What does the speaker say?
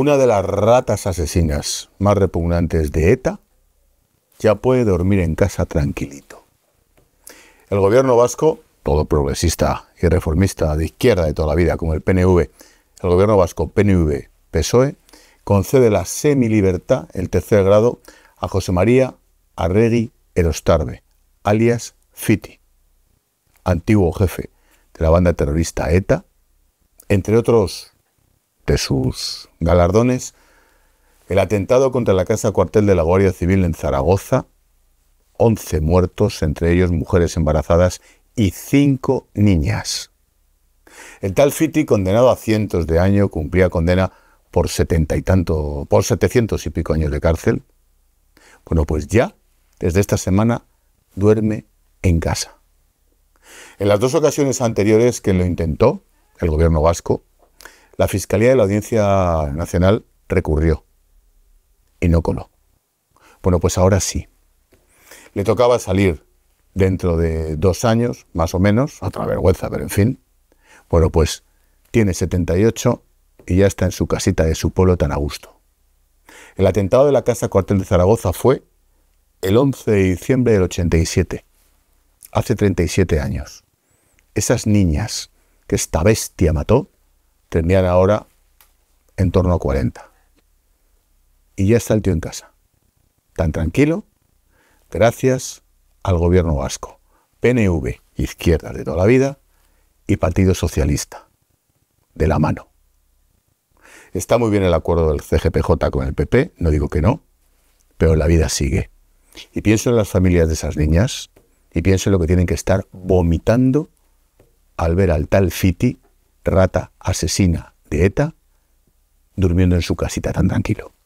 Una de las ratas asesinas más repugnantes de ETA ya puede dormir en casa tranquilito. El gobierno vasco, todo progresista y reformista de izquierda de toda la vida, como el PNV, el gobierno vasco PNV-PSOE, concede la semi libertad el tercer grado, a José María Arregui Erostarbe, alias Fiti, antiguo jefe de la banda terrorista ETA, entre otros sus galardones, el atentado contra la casa cuartel de la Guardia Civil en Zaragoza, 11 muertos, entre ellos mujeres embarazadas y 5 niñas. El tal Fiti, condenado a cientos de años, cumplía condena por setenta y tanto, por setecientos y pico años de cárcel. Bueno, pues ya, desde esta semana, duerme en casa. En las dos ocasiones anteriores que lo intentó, el gobierno vasco, la Fiscalía de la Audiencia Nacional recurrió y no coló. Bueno, pues ahora sí. Le tocaba salir dentro de dos años, más o menos, otra vergüenza, pero en fin. Bueno, pues tiene 78 y ya está en su casita de su pueblo tan a gusto. El atentado de la Casa Cuartel de Zaragoza fue el 11 de diciembre del 87, hace 37 años. Esas niñas que esta bestia mató tendrían ahora en torno a 40. Y ya está el tío en casa. Tan tranquilo, gracias al gobierno vasco, PNV, izquierda de toda la vida, y Partido Socialista, de la mano. Está muy bien el acuerdo del CGPJ con el PP, no digo que no, pero la vida sigue. Y pienso en las familias de esas niñas y pienso en lo que tienen que estar vomitando al ver al tal Fiti rata asesina de ETA durmiendo en su casita tan tranquilo.